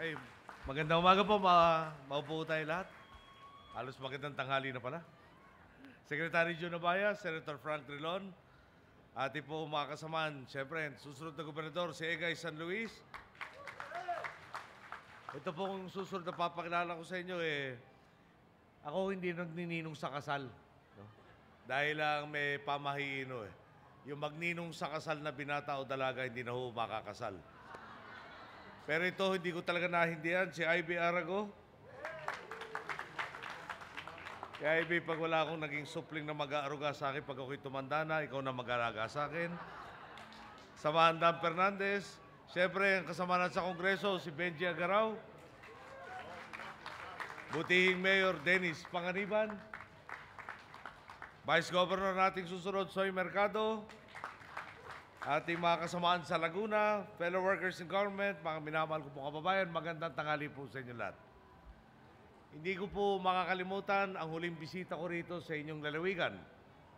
Hey, magandang umaga po. Ma maupo tayo lahat. Halos magandang tanghali na pala. Secretary June Abaya, Senator Frank Rilon, ati po mga kasamaan, syempre, susunod na gobernador, si Egay San Luis. Ito pong susunod na papakilala ko sa inyo, eh, ako hindi nagnininong sa kasal. No? Dahil lang may pamahino eh. Yung magninong sa kasal na binata o dalaga, hindi na ho makakasal. Pero ito, hindi ko talaga nahindihan. Si Ivy Arago. Si Ivy, pag wala akong naging supling na mag-aaruga sa akin, pag ako'y tumanda na, ikaw na mag-aalaga sa akin. Samahan Dan Fernandez. Siyempre, ang kasama na sa Kongreso, si Benji Agaraw. Butihing Mayor Dennis Panganiban. Vice Governor nating susunod, Soy Mercado ating mga kasamaan sa Laguna, fellow workers in government, mga minamahal ko po kababayan, magandang tangali po sa inyo lahat. Hindi ko po makakalimutan ang huling bisita ko rito sa inyong lalawigan.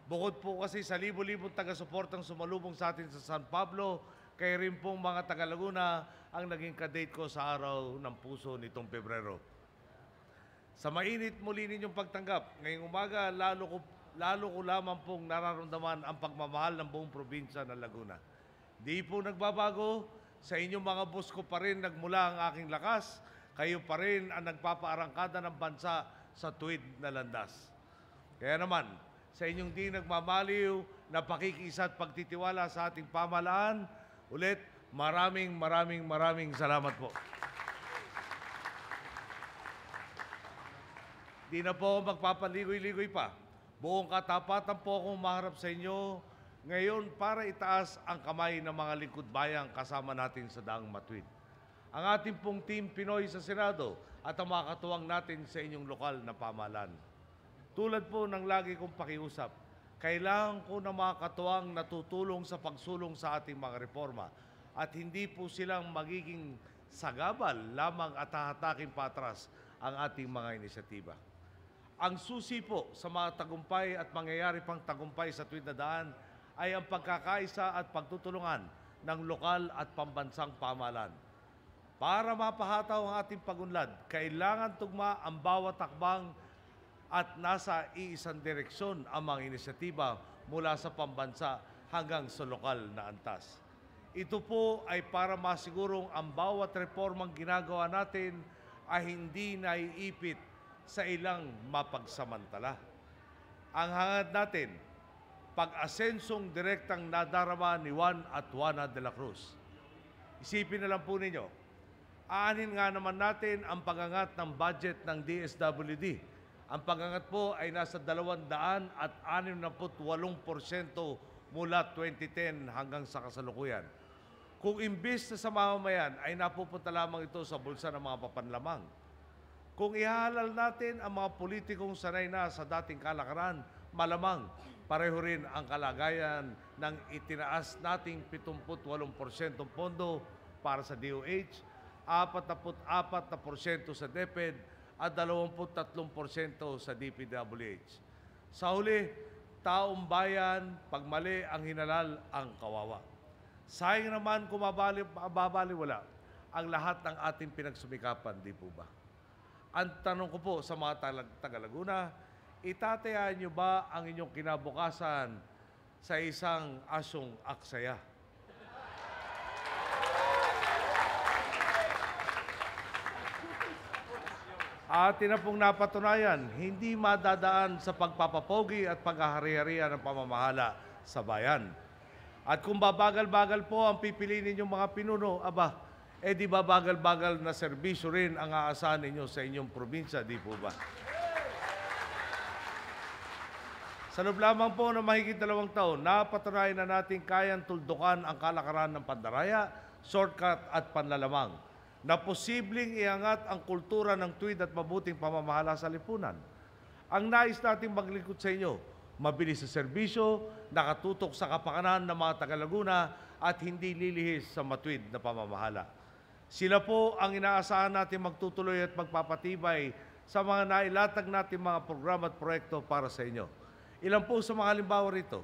Bukod po kasi sa libo-libong taga-suportang sumalubong sa atin sa San Pablo, kaya rin pong mga taga Laguna ang naging kadate ko sa araw ng puso nitong Pebrero. Sa mainit muli ninyong pagtanggap, ngayong umaga lalo ko lalo ko lamang pong nararamdaman ang pagmamahal ng buong probinsya ng Laguna. Di po nagbabago, sa inyong mga boss ko pa rin nagmula ang aking lakas, kayo pa rin ang nagpapaarangkada ng bansa sa tuwid na landas. Kaya naman, sa inyong di nagmamaliw na pakikisa at pagtitiwala sa ating pamalaan, ulit, maraming maraming maraming salamat po. Di na po magpapaligoy-ligoy pa. Buong katapatan po akong maharap sa inyo ngayon para itaas ang kamay ng mga likod bayang kasama natin sa Daang Matuwid. Ang ating pong team Pinoy sa Senado at ang mga katuwang natin sa inyong lokal na pamalan. Tulad po ng lagi kong pakiusap, kailangan ko ng mga katuwang natutulong sa pagsulong sa ating mga reforma at hindi po silang magiging sagabal lamang at hahatakin patras ang ating mga inisyatiba. Ang susi po sa mga tagumpay at mangyayari pang tagumpay sa tuwid na daan ay ang pagkakaisa at pagtutulungan ng lokal at pambansang pamalan. Para mapahataw ang ating pagunlad, kailangan tugma ang bawat takbang at nasa iisang direksyon ang mga inisyatiba mula sa pambansa hanggang sa lokal na antas. Ito po ay para masigurong ang bawat reformang ginagawa natin ay hindi naiipit sa ilang mapagsamantala. Ang hangad natin, pag-asensong direktang nadarama ni Juan at Juana de la Cruz. Isipin na lang po ninyo, aanin nga naman natin ang pangangat ng budget ng DSWD. Ang pangangat po ay nasa 200 at 68% mula 2010 hanggang sa kasalukuyan. Kung imbis na sa mamamayan ay napupunta lamang ito sa bulsa ng mga papanlamang, kung ihalal natin ang mga politikong sanay na sa dating kalakaran, malamang pareho rin ang kalagayan ng itinaas nating 78% pondo para sa DOH, 44% sa DepEd e e at 23% sa DPWH. Sa huli, taong bayan, pagmali ang hinalal ang kawawa. Sayang naman kung mababali, mababali wala ang lahat ng ating pinagsumikapan, di po ba? Ang tanong ko po sa mga taga-Laguna, itatayaan nyo ba ang inyong kinabukasan sa isang asong aksaya? Atin na pong napatunayan, hindi madadaan sa pagpapapogi at paghahari-harian ng pamamahala sa bayan. At kung babagal-bagal po ang pipiliin ninyong mga pinuno, aba, eh di ba bagal-bagal na serbisyo rin ang aasahan ninyo sa inyong probinsya, di po ba? Sa loob lamang po ng mahigit dalawang taon, napatunayan na natin kayang tuldukan ang kalakaran ng pandaraya, shortcut at panlalamang na posibleng iangat ang kultura ng tuwid at mabuting pamamahala sa lipunan. Ang nais natin maglikot sa inyo, mabilis sa serbisyo, nakatutok sa kapakanan ng mga Tagalaguna at hindi lilihis sa matuwid na pamamahala. Sila po ang inaasahan natin magtutuloy at magpapatibay sa mga nailatag natin mga programa at proyekto para sa inyo. Ilan po sa mga halimbawa rito?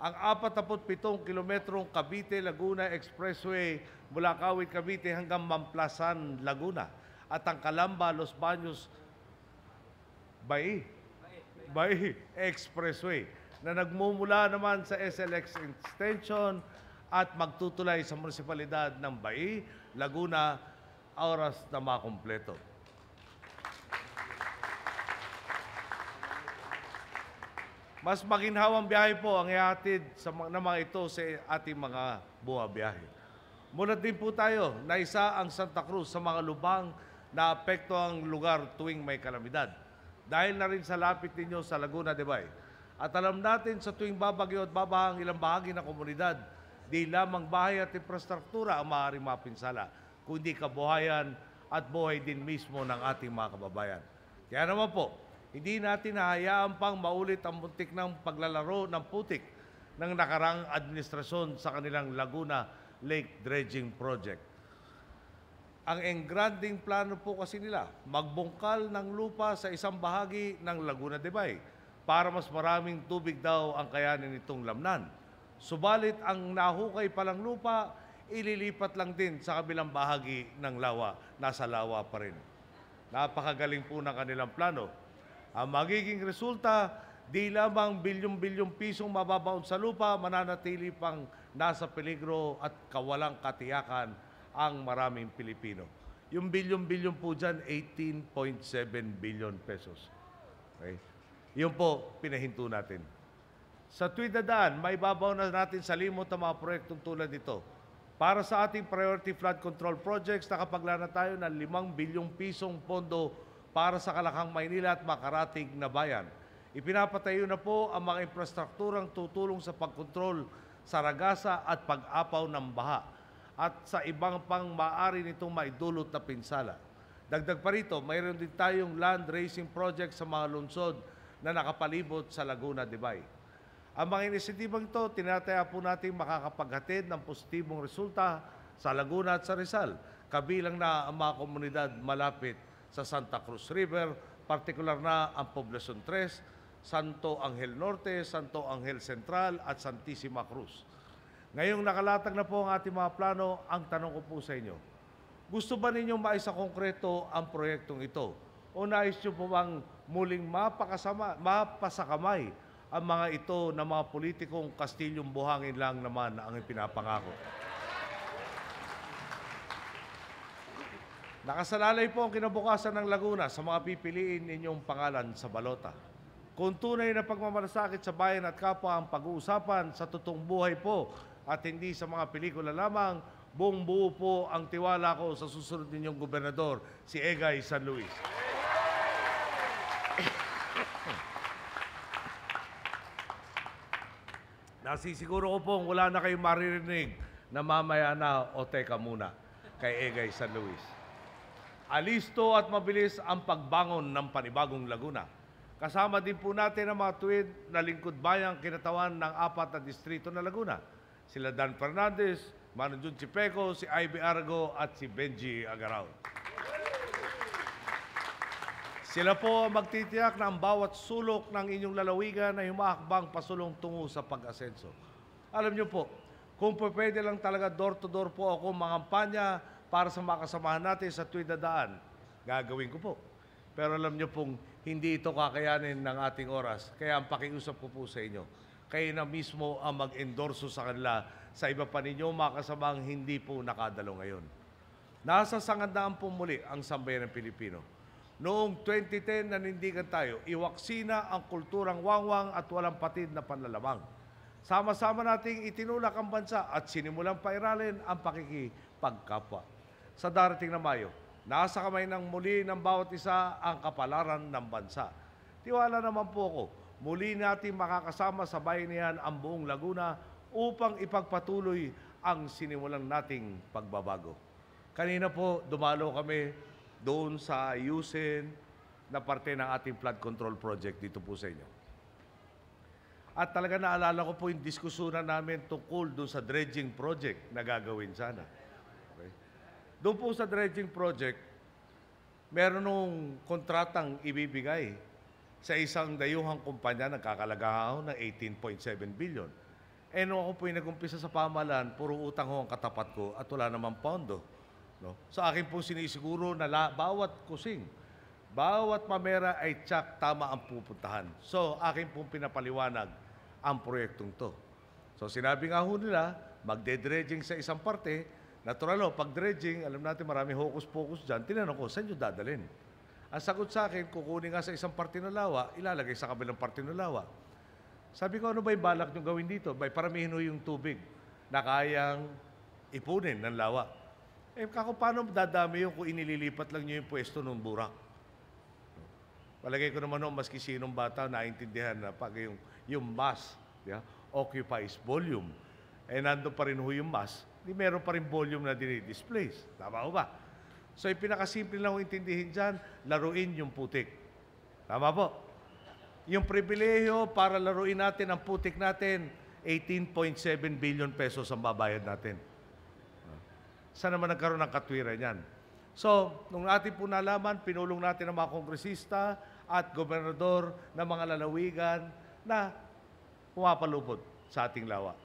Ang 47 kilometrong Cavite-Laguna Expressway mula Kawit, Cavite hanggang Mamplasan, Laguna at ang Kalamba, Los Baños, Bay, Bay Expressway na nagmumula naman sa SLX Extension at magtutulay sa munisipalidad ng Bay, Laguna, oras na makumpleto. Mas maginhawang biyahe po ang ihatid sa na mga ito sa ating mga buha biyahe. Mulat din po tayo na isa ang Santa Cruz sa mga lubang na apekto ang lugar tuwing may kalamidad. Dahil na rin sa lapit ninyo sa Laguna, Debay. At alam natin sa tuwing babagyo at babahang ilang bahagi ng komunidad, Di lamang bahay at infrastruktura ang maaaring mapinsala, kundi kabuhayan at buhay din mismo ng ating mga kababayan. Kaya naman po, hindi natin hahayaan pang maulit ang muntik ng paglalaro ng putik ng nakarang administrasyon sa kanilang Laguna Lake Dredging Project. Ang engranding plano po kasi nila, magbungkal ng lupa sa isang bahagi ng Laguna de Bay para mas maraming tubig daw ang kayanin nitong lamnan. Subalit ang nahukay palang lupa, ililipat lang din sa kabilang bahagi ng lawa. Nasa lawa pa rin. Napakagaling po ng kanilang plano. Ang magiging resulta, di lamang bilyong-bilyong pisong mababaon sa lupa, mananatili pang nasa peligro at kawalang katiyakan ang maraming Pilipino. Yung bilyong-bilyon po dyan, 18.7 billion pesos. Okay? Yun po, pinahinto natin. Sa tuwid na may babaw na natin sa limot ang mga proyektong tulad nito. Para sa ating priority flood control projects, nakapaglana tayo ng 5 bilyong pisong pondo para sa Kalakang Maynila at makarating na bayan. Ipinapatayo na po ang mga infrastrukturang tutulong sa pagkontrol sa ragasa at pag-apaw ng baha at sa ibang pang maaari nitong maidulot na pinsala. Dagdag pa rito, mayroon din tayong land raising project sa mga lungsod na nakapalibot sa Laguna, Dubai. Ang mga inisidibang ito, tinataya po natin makakapaghatid ng positibong resulta sa Laguna at sa Rizal, kabilang na ang mga komunidad malapit sa Santa Cruz River, partikular na ang Poblacion 3, Santo Angel Norte, Santo Angel Central at Santissima Cruz. Ngayong nakalatag na po ang ating mga plano, ang tanong ko po sa inyo, gusto ba ninyong maisa konkreto ang proyektong ito? O nais nyo po bang muling mapakasama, mapasakamay ang mga ito na mga politikong Kastilyong buhangin lang naman ang pinapangako. Nakasalalay po ang kinabukasan ng Laguna sa mga pipiliin ninyong pangalan sa balota. Kung tunay na pagmamalasakit sa bayan at kapwa ang pag-uusapan sa totoong buhay po at hindi sa mga pelikula lamang, buong buo po ang tiwala ko sa susunod ninyong gobernador, si Egay San Luis. Nasisiguro ko pong wala na kayong maririnig na mamaya na o teka muna kay Egay San Luis. Alisto at mabilis ang pagbangon ng panibagong Laguna. Kasama din po natin ang mga tuwid na lingkod bayang kinatawan ng apat na distrito na Laguna. Sila Dan Fernandez, Manu Jun Chipeco, si Ivy Argo at si Benji Agaraw. Sila po magtitiyak na ang bawat sulok ng inyong lalawigan ay humaakbang pasulong tungo sa pag-asenso. Alam niyo po, kung pwede lang talaga door to door po ako mangampanya para sa makasamahan natin sa tuwid na gagawin ko po. Pero alam niyo pong hindi ito kakayanin ng ating oras. Kaya ang pakiusap ko po sa inyo, kayo na mismo ang mag-endorso sa kanila sa iba pa ninyo makasamang hindi po nakadalo ngayon. Nasa sangandaan po muli ang sambayan ng Pilipino. Noong 2010, nanindigan tayo, iwaksina ang kulturang wangwang at walang patid na panlalamang. Sama-sama nating itinulak ang bansa at sinimulang pairalin ang pakikipagkapwa. Sa darating na Mayo, nasa kamay ng muli ng bawat isa ang kapalaran ng bansa. Tiwala naman po ako, muli natin makakasama sa bayanihan ang buong Laguna upang ipagpatuloy ang sinimulang nating pagbabago. Kanina po, dumalo kami doon sa ayusin na parte ng ating flood control project dito po sa inyo. At talaga naalala ko po yung diskusyonan namin tungkol doon sa dredging project na gagawin sana. Okay. Doon po sa dredging project, meron nung kontratang ibibigay sa isang dayuhang kumpanya na kakalagahan ng 18.7 billion. Eh, nung ako po yung nag sa pamalan, puro utang ho ang katapat ko at wala namang pondo. No? Sa akin po sinisiguro na la, bawat kusing, bawat pamera ay tsak tama ang pupuntahan. So, akin pong pinapaliwanag ang proyektong to. So, sinabi nga ho nila, magde-dredging sa isang parte, natural ho, pag dredging, alam natin marami hocus-pocus dyan, tinanong ko, saan nyo dadalin? Ang sagot sa akin, kukunin nga sa isang parte ng lawa, ilalagay sa kabilang parte ng lawa. Sabi ko, ano ba yung balak nyo gawin dito? Bay, paramihin ho yung tubig na kayang ipunin ng lawa. Eh, kako paano dadami yung kung inililipat lang nyo yung pwesto ng burak? Palagay ko naman, no, maski sinong bata, naintindihan na pag yung, yung mass yeah, occupies volume. Eh, nando pa rin ho yung mass, di meron pa rin volume na dinidisplace. Tama ho ba? So, ipinakasimple lang ho intindihin dyan, laruin yung putik. Tama po? Yung pribileho para laruin natin ang putik natin, 18.7 billion pesos ang babayad natin saan naman nagkaroon ng katwiran yan? So, nung natin po nalaman, pinulong natin ang mga kongresista at gobernador ng mga lalawigan na pumapalupod sa ating lawa.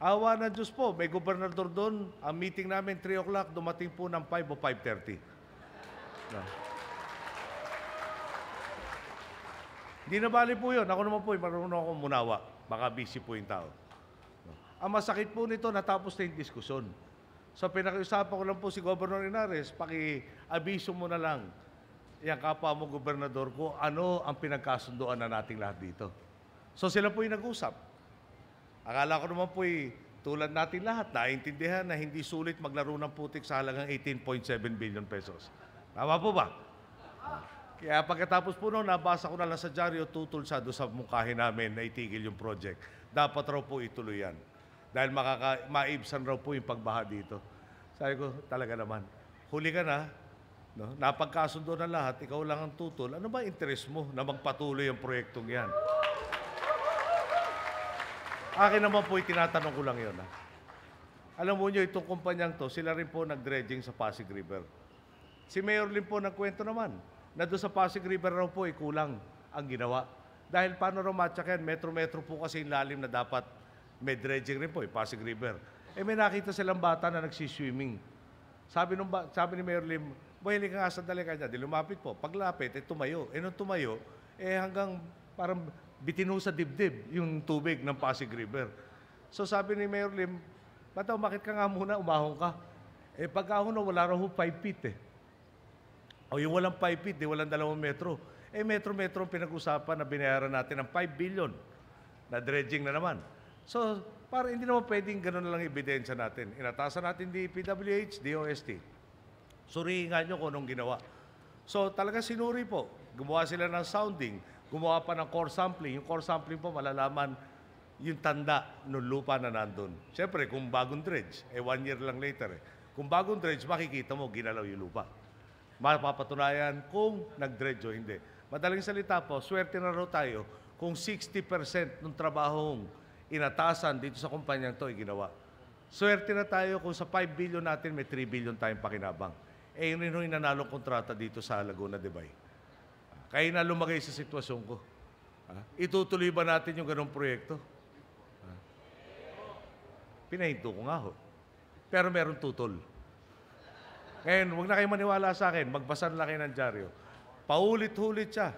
Awa ng Diyos po, may gobernador doon. Ang meeting namin, 3 o'clock, dumating po ng 5 o 5.30. No. Hindi na bali po yun. Ako naman po, eh, marunong ako munawa. Baka busy po yung tao. No. Ang masakit po nito, natapos na yung diskusyon. So pinakiusapan ko lang po si Governor Inares, paki-abiso mo na lang yung kapwa mo, gobernador ko, ano ang pinagkasunduan na nating lahat dito. So sila po yung nag-usap. Akala ko naman po tulad natin lahat, naintindihan na hindi sulit maglaro ng putik sa halagang 18.7 billion pesos. Tama po ba? Kaya pagkatapos po noon, nabasa ko na lang sa dyaryo, tutulsado sa mukha namin na itigil yung project. Dapat raw po ituloy yan dahil makaka, maibsan raw po yung pagbaha dito. Sabi ko, talaga naman, huli ka na, no? napagkasundo na lahat, ikaw lang ang tutol. Ano ba interest mo na magpatuloy ang proyektong yan? Akin naman po, itinatanong ko lang yun. Ha? Ah. Alam mo nyo, itong kumpanyang to, sila rin po nag-dredging sa Pasig River. Si Mayor Lim po nagkwento naman na doon sa Pasig River raw po, ay eh, kulang ang ginawa. Dahil paano raw matyakan, metro-metro po kasi yung lalim na dapat may dredging rin po, eh, Pasig River. Eh may nakita silang bata na nagsiswimming. Sabi, nung ba, sabi ni Mayor Lim, mahilig ka nga sa dalaga niya. Di lumapit po. Paglapit, eh tumayo. Eh nung tumayo, eh hanggang parang bitino sa dibdib yung tubig ng Pasig River. So sabi ni Mayor Lim, Ba't umakit ka nga muna, umahon ka? Eh pagkahon na wala raw 5 feet eh. O yung walang 5 feet, di walang dalawang metro. Eh metro-metro pinag-usapan na binayaran natin ng 5 billion na dredging na naman. So, para hindi naman pwedeng ganun lang ebidensya natin. Inatasan natin di PWH, DOST. Suriingan nyo kung anong ginawa. So, talaga sinuri po. Gumawa sila ng sounding. Gumawa pa ng core sampling. Yung core sampling po, malalaman yung tanda ng lupa na nandun. Siyempre, kung bagong dredge, eh one year lang later eh. Kung bagong dredge, makikita mo, ginalaw yung lupa. Mapapatunayan kung nag-dredge o hindi. Madaling salita po, swerte na raw tayo kung 60% ng trabahong inatasan dito sa kumpanyang to, ginawa. Swerte na tayo kung sa 5 billion natin, may 3 billion tayong pakinabang. Eh, yun rin yung nanalo kontrata dito sa Laguna, Debay. Eh? Kaya na lumagay sa sitwasyon ko. Itutuloy ba natin yung ganong proyekto? Pinahinto ko nga ho. Pero meron tutol. Ngayon, huwag na kayo maniwala sa akin. Magbasa na lang kayo ng dyaryo. Paulit-ulit siya.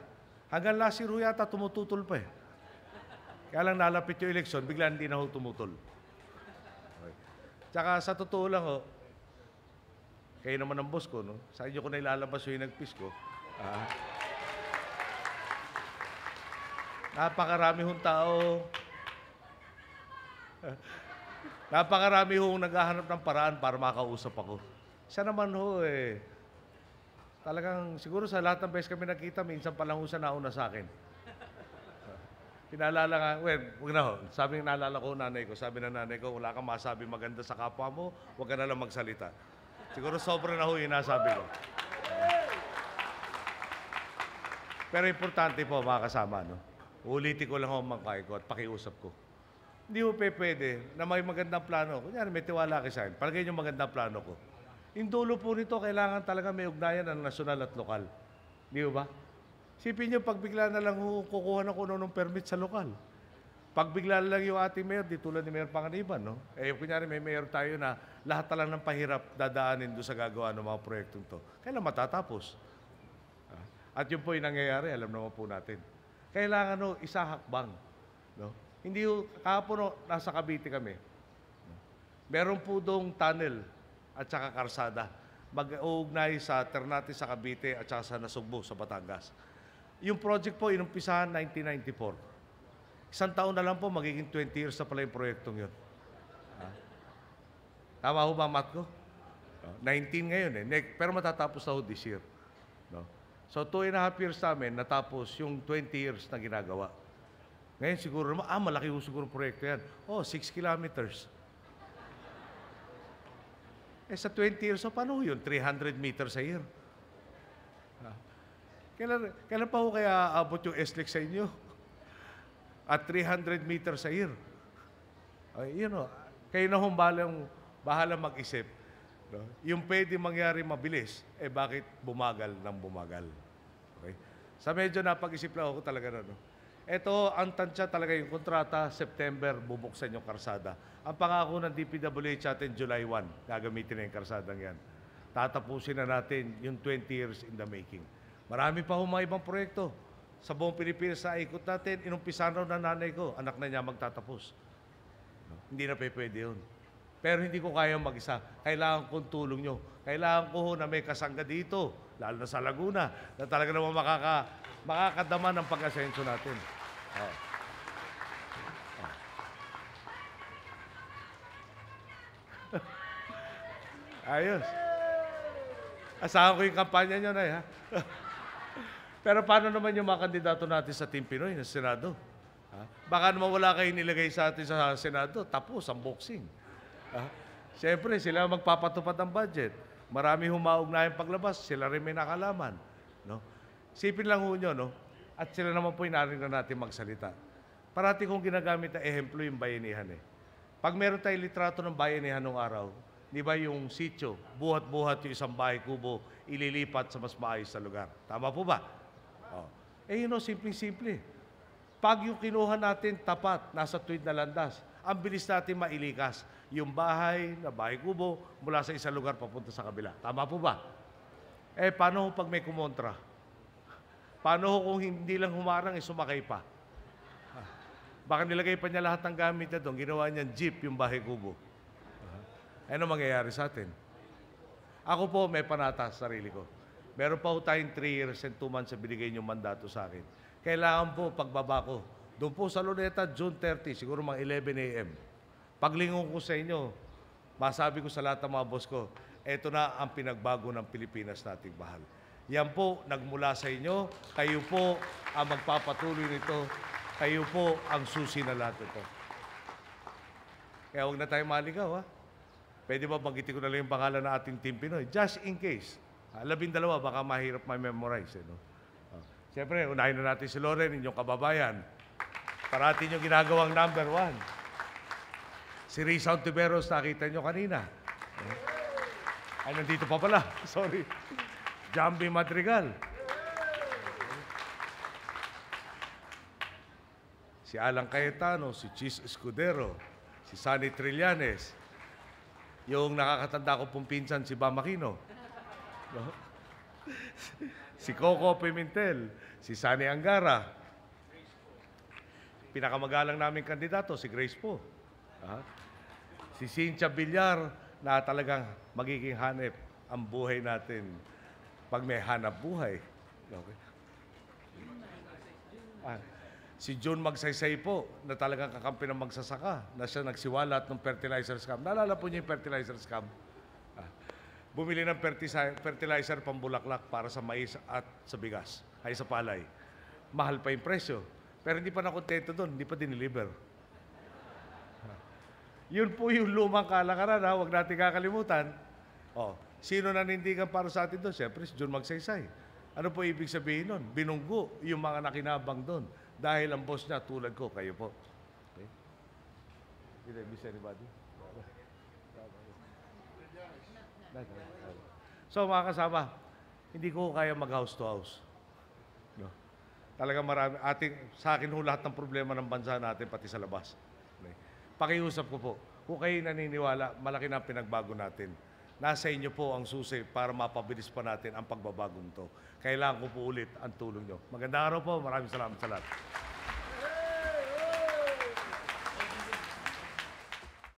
Hanggang last year yata tumututol pa eh. Kaya lang nalapit yung eleksyon, bigla hindi na ho tumutol. Okay. Tsaka sa totoo lang ho, kayo naman ang boss ko, no? Sa inyo ko na ilalabas yung nagpis ko. Ah. Napakarami hong tao. Napakarami hong naghahanap ng paraan para makausap ako. Siya naman ho eh. Talagang siguro sa lahat ng beses kami nakita, minsan palang ho siya nauna sa akin. Pinaalala nga, well, huwag na ho. Sabi ng naalala ko, nanay ko, sabi ng nanay ko, wala kang masabi maganda sa kapwa mo, huwag ka na lang magsalita. Siguro sobra na ho yung nasabi ko. Pero importante po mga kasama, no? Ulitin ko lang ho ang ko at pakiusap ko. Hindi ho pwede na may magandang plano. Kunyari, may tiwala kayo sa akin. Palagay yung magandang plano ko. Indulo po nito, kailangan talaga may ugnayan ng nasyonal at lokal. Di ba? Sipin nyo, pagbigla na lang kukuha na kuno ano ng permit sa lokal. Pagbigla na lang yung ating mayor, di tulad ni Mayor Panganiban, no? Eh, kunyari may mayor tayo na lahat talang ng pahirap dadaanin doon sa gagawa ng mga proyektong to. Kailan matatapos? Ah, at yun po yung nangyayari, alam naman po natin. Kailangan no, isa hakbang. No? Hindi yung, kahapon no, nasa Cavite kami. Meron po doong tunnel at saka karsada. Mag-uugnay sa Ternate sa Cavite at saka sa Nasugbo sa Batangas. Yung project po, inumpisahan 1994. Isang taon na lang po, magiging 20 years na pala yung proyektong yun. Ha? Tama ho ba, Matt ko? 19 ngayon eh. Next, pero matatapos na ho this year. No? So, two and a half years namin, natapos yung 20 years na ginagawa. Ngayon siguro naman, ah, malaki ho siguro proyekto yan. Oh, 6 kilometers. Eh, sa 20 years, so paano yun? 300 meters a year. Ah. Kailan, kailan pa ho kaya abot yung SLEC sa inyo? At 300 meters sa year. Ay, you know, kayo na hong balang, bahala mag-isip. No? Yung pwede mangyari mabilis, eh bakit bumagal ng bumagal? Okay? Sa medyo napag-isip lang ako talaga na, no? Ito, ang tansya talaga yung kontrata, September, bubuksan yung karsada. Ang pangako ng DPWH natin, July 1, gagamitin na yung karsadang yan. Tatapusin na natin yung 20 years in the making. Marami pa ho mga ibang proyekto. Sa buong Pilipinas na ikot natin, inumpisan raw na nanay ko, anak na niya magtatapos. Hindi na pwede yun. Pero hindi ko kaya mag-isa. Kailangan kong tulong nyo. Kailangan ko na may kasangga dito, lalo na sa Laguna, na talaga naman makaka, makakadama ng pag-asenso natin. Oh. Oh. Ayos. Asahan ko yung kampanya nyo na, ha? Pero paano naman yung mga kandidato natin sa Team Pinoy na Senado? Ha? Baka naman wala kayong nilagay sa atin sa Senado, tapos ang boxing. Ha? Siyempre, sila magpapatupad ng budget. Marami humaugnayang paglabas, sila rin may nakalaman. No? Sipin lang ho nyo, no? At sila naman po inaring na natin magsalita. Parati kong ginagamit na ehemplo yung bayanihan eh. Pag meron tayong litrato ng bayanihan nung araw, di ba yung sityo, buhat-buhat yung isang bahay kubo, ililipat sa mas maayos na lugar. Tama po ba? Eh, you know, simpleng-simple. Pag yung kinuha natin tapat, nasa tuwid na landas, ang bilis natin mailikas yung bahay na bahay kubo mula sa isang lugar papunta sa kabila. Tama po ba? Eh, paano pag may kumontra? Paano kung hindi lang humarang, eh, sumakay pa? Baka nilagay pa niya lahat ng gamit na doon, ginawa niya jeep yung bahay kubo. Ano mangyayari sa atin? Ako po may panata sa sarili ko. Meron pa po tayong 3 years and 2 months na binigay niyo mandato sa akin. Kailangan po pagbaba ko. Doon po sa Luneta, June 30, siguro mga 11 a.m. Paglingon ko sa inyo, masabi ko sa lahat ng mga boss ko, eto na ang pinagbago ng Pilipinas nating mahal. Yan po, nagmula sa inyo. Kayo po ang magpapatuloy nito. Kayo po ang susi na lahat ito. Kaya huwag na tayo maligaw, ha? Pwede ba banggitin ko na lang yung pangalan ng ating Team Pinoy? Just in case. Uh, ah, labing dalawa, baka mahirap ma-memorize. Eh, no? Uh, Siyempre, unahin na natin si Loren, inyong kababayan. Parati niyo ginagawang number one. Si Ray Santiveros, nakita niyo kanina. Uh, ay, nandito pa pala. Sorry. Jambi Madrigal. Si Alan Cayetano, si Chis Escudero, si Sunny Trillanes, yung nakakatanda ko pong pinsan si Bam Aquino. No? si Coco Pimentel, si Sunny Angara. Pinakamagalang naming kandidato, si Grace po. Ha? Ah. Si Cynthia Villar na talagang magiging hanep ang buhay natin pag may hanap buhay. Okay. Ah, si John Magsaysay po, na talagang kakampi ng magsasaka, na siya nagsiwalat ng fertilizer scam. Naalala po niyo yung fertilizer scam? bumili ng fertilizer pambulaklak para sa mais at sa bigas, ay sa palay. Mahal pa yung presyo. Pero hindi pa nakontento doon, hindi pa diniliver. Yun po yung lumang kalakaran, ha? huwag natin kakalimutan. Oh, sino na nindigan para sa atin doon? Siyempre, si John Magsaysay. Ano po ibig sabihin nun? Binunggo yung mga nakinabang doon. Dahil ang boss niya, tulad ko, kayo po. Okay? Did I miss anybody? So mga kasama, hindi ko kaya mag-house to house. No? Talaga marami. Ating, sa akin ho lahat ng problema ng bansa natin, pati sa labas. Okay. Pakiusap ko po, kung kayo naniniwala, malaki na pinagbago natin. Nasa inyo po ang susi para mapabilis pa natin ang pagbabagong to. Kailangan ko po ulit ang tulong nyo. Magandang araw po. Maraming salamat sa lahat.